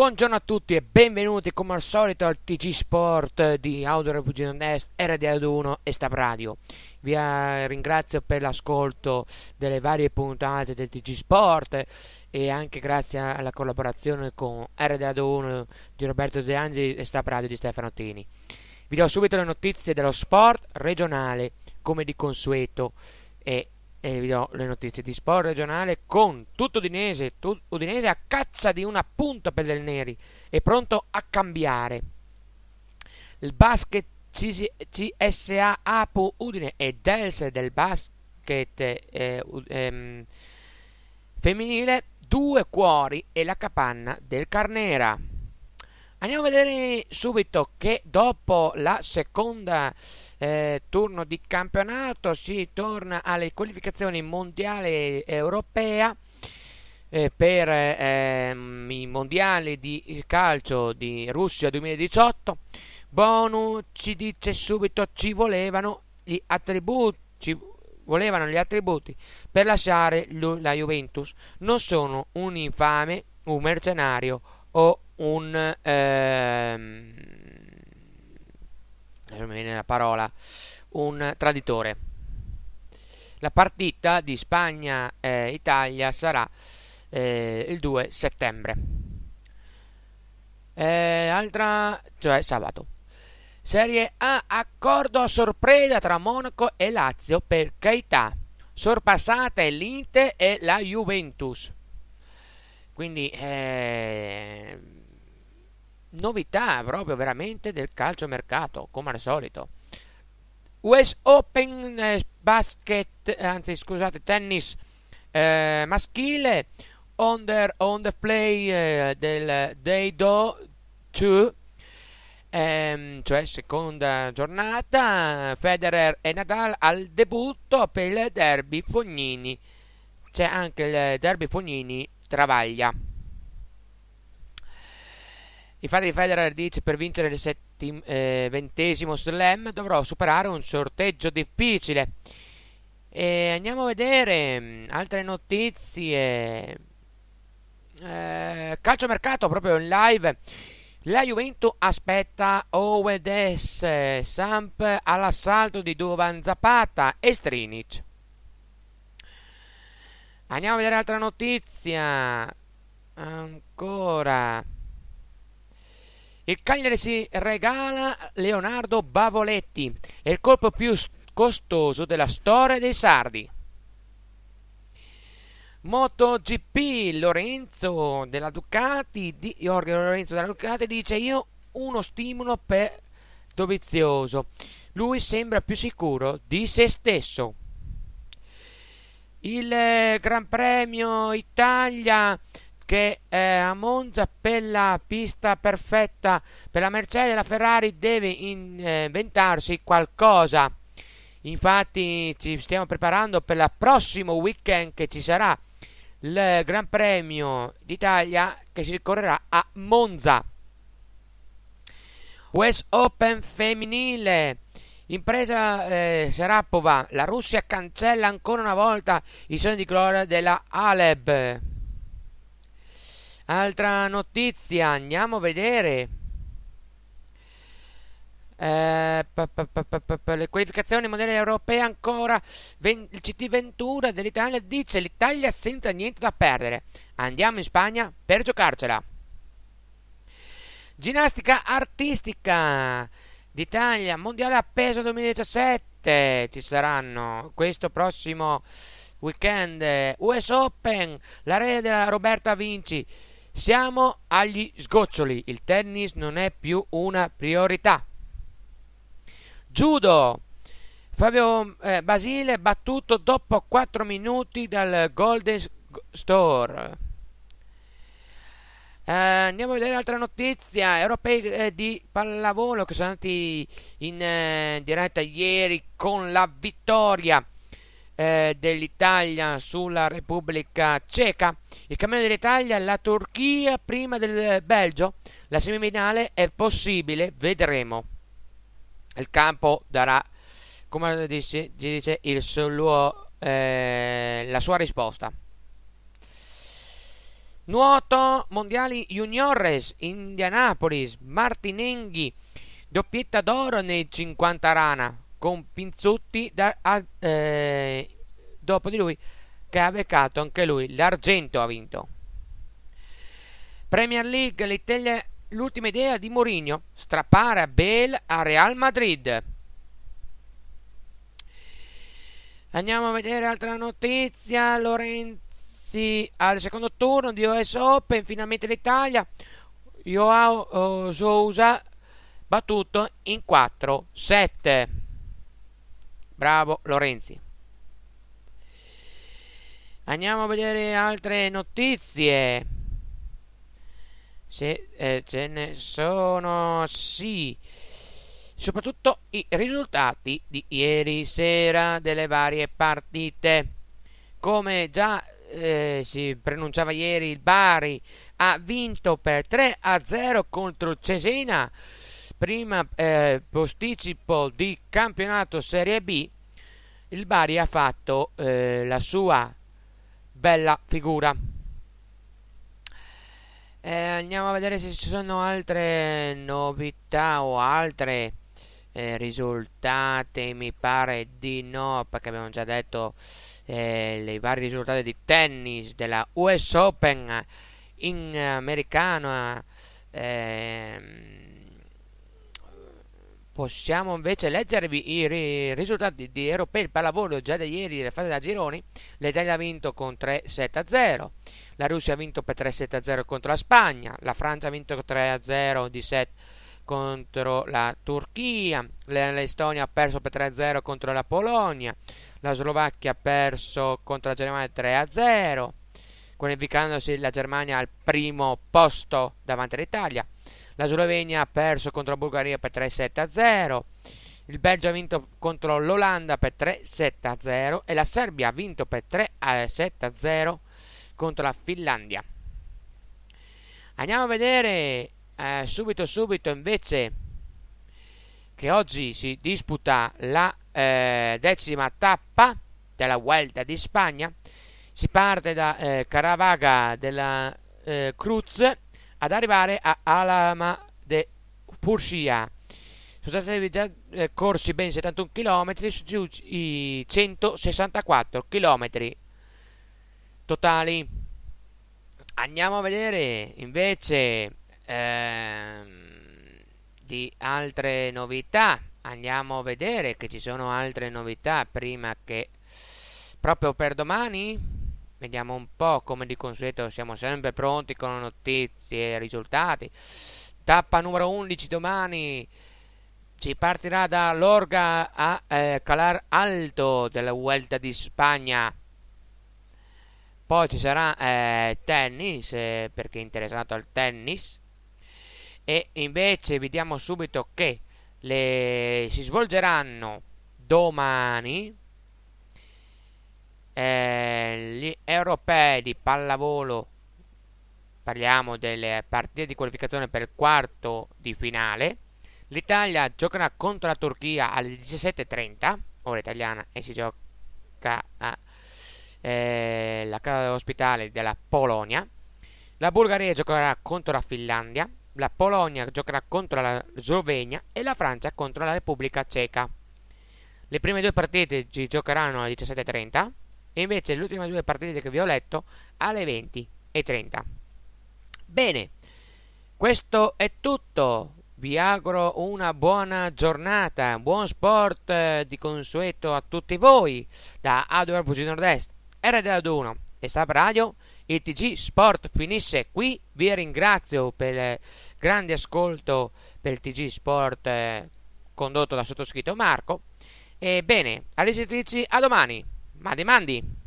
Buongiorno a tutti e benvenuti come al solito al TG Sport di Audio Repubblica Est, Radio 1 e Stab Radio. Vi eh, ringrazio per l'ascolto delle varie puntate del TG Sport e anche grazie alla collaborazione con Radio 1 di Roberto De Angeli e Stab Radio di Stefano Tini. Vi do subito le notizie dello sport regionale come di consueto e e vi do le notizie di sport regionale con tutto Udinese, tut- Udinese a caccia di una punta per del Neri e pronto a cambiare. Il basket CSA Apu Udine e Delse del basket eh, ehm, femminile, due cuori e la capanna del Carnera. Andiamo a vedere subito che dopo la seconda eh, turno di campionato si torna alle qualificazioni mondiale europea eh, per ehm, i mondiali di calcio di Russia 2018. Bonu ci dice subito ci volevano gli attributi, ci volevano gli attributi per lasciare la Juventus. Non sono un infame, un mercenario o un un ehm, la parola un traditore la partita di Spagna-Italia eh, sarà eh, il 2 settembre eh, altra cioè sabato Serie A accordo a sorpresa tra Monaco e Lazio per Keita sorpassate l'Inter e la Juventus quindi eh, novità proprio veramente del calciomercato, come al solito. US Open eh, basket, anzi scusate, tennis eh, maschile, on the, on the play eh, del Day Do 2, ehm, cioè seconda giornata, Federer e Nadal al debutto per il derby Fognini. C'è anche il derby Fognini Travaglia. Infatti Federer dice per vincere il settim- eh, ventesimo slam dovrò superare un sorteggio difficile. E andiamo a vedere mm, altre notizie. Eh, calciomercato proprio in live. La Juventus aspetta Owedes, Samp all'assalto di Duvan Zapata e Strinic. Andiamo a vedere altra notizia. Ancora. Il Cagliari si regala Leonardo Bavoletti, è il colpo più costoso della storia dei sardi. MotoGP Lorenzo della Ducati, di, Jorge Lorenzo della Ducati dice io uno stimolo per Dovizioso. Lui sembra più sicuro di se stesso. Il eh, Gran Premio Italia che eh, a Monza per la pista perfetta per la Mercedes la Ferrari deve eh, inventarsi qualcosa. Infatti ci stiamo preparando per il prossimo weekend che ci sarà il Gran Premio d'Italia che si correrà a Monza. West Open femminile. Impresa eh, Serapova, la Russia cancella ancora una volta i sogni di gloria della Aleb. Altra notizia, andiamo a vedere. Eh, pa, pa, pa, le qualificazioni modelle europee ancora. Ven il CT Ventura dell'Italia dice l'Italia senza niente da perdere. Andiamo in Spagna per giocarcela. Ginnastica artistica d'Italia, mondiale a peso 2017. Ci saranno questo prossimo weekend. Eh, US Open, la rete della Roberta Vinci. Siamo agli sgoccioli, il tennis non è più una priorità. Judo. Fabio eh, Basile battuto dopo 4 minuti dal Golden Store. Eh, andiamo a vedere un'altra notizia. Europei eh, di pallavolo che sono andati in eh, diretta ieri con la vittoria eh, dell'Italia sulla Repubblica Ceca, il cammino dell'Italia, la Turchia prima del eh, Belgio, la semifinale è possibile, vedremo. Il campo darà, come dice, dice suo, eh, la sua risposta. Nuoto mondiali juniores, Indianapolis, Martinenghi, doppietta d'oro nei 50 rana con Pinzutti da, a, eh, dopo di lui che ha beccato anche lui l'argento ha vinto Premier League l'Italia l'ultima idea di Mourinho strappare a Bale a Real Madrid andiamo a vedere altra notizia Lorenzi al secondo turno di OS Open finalmente l'Italia Joao eh, Sousa battuto in 4-7 Bravo Lorenzi. Andiamo a vedere altre notizie. Se eh, ce ne sono, sì. Soprattutto i risultati di ieri sera delle varie partite. Come già eh, si pronunciava ieri, il Bari ha vinto per 3 a 0 contro Cesena prima eh, posticipo di campionato Serie B, il Bari ha fatto eh, la sua bella figura. Eh, andiamo a vedere se ci sono altre novità o altre eh, risultati. Mi pare di no, perché abbiamo già detto i eh, vari risultati di tennis della US Open in americana. Eh, possiamo invece leggervi i risultati di Europei il Pallavolo già da ieri nella fase da gironi. L'Italia ha vinto con 3-7-0, la Russia ha vinto per 3-7-0 contro la Spagna, la Francia ha vinto 3-0 di set contro la Turchia, l'Estonia ha perso per 3-0 contro la Polonia, la Slovacchia ha perso contro la Germania 3-0, qualificandosi la Germania al primo posto davanti all'Italia. La Slovenia ha perso contro la Bulgaria per 3-7-0. Il Belgio ha vinto contro l'Olanda per 3-7-0 e la Serbia ha vinto per 3-7-0 eh, contro la Finlandia. Andiamo a vedere eh, subito subito invece che oggi si disputa la eh, decima tappa della Vuelta di Spagna. Si parte da eh, Caravaga della eh, Cruz ad arrivare a Alama de Pursia. Sono stati già eh, corsi ben 71 km su i 164 km totali. Andiamo a vedere invece ehm, di altre novità. Andiamo a vedere che ci sono altre novità prima che proprio per domani Vediamo un po' come di consueto siamo sempre pronti con notizie e risultati. Tappa numero 11 domani ci partirà da Lorga a eh, Calar Alto della Vuelta di Spagna. Poi ci sarà eh, tennis eh, perché è interessato al tennis. E invece vediamo subito che le... si svolgeranno domani eh, gli europei di pallavolo parliamo delle partite di qualificazione per il quarto di finale l'Italia giocherà contro la Turchia alle 17.30 ora italiana e si gioca a eh, la casa ospitale della Polonia la Bulgaria giocherà contro la Finlandia la Polonia giocherà contro la Slovenia e la Francia contro la Repubblica Ceca le prime due partite si giocheranno alle 17.30 e invece le ultime due partite che vi ho letto alle 20 e 30. Bene, questo è tutto. Vi auguro una buona giornata, buon sport eh, di consueto a tutti voi da Adware Pugino Nord-Est, RDA 1 e Stab Radio. Il TG Sport finisce qui. Vi ringrazio per il grande ascolto per il TG Sport eh, condotto da sottoscritto Marco. E bene, a risentirci a domani. Ma le mandi?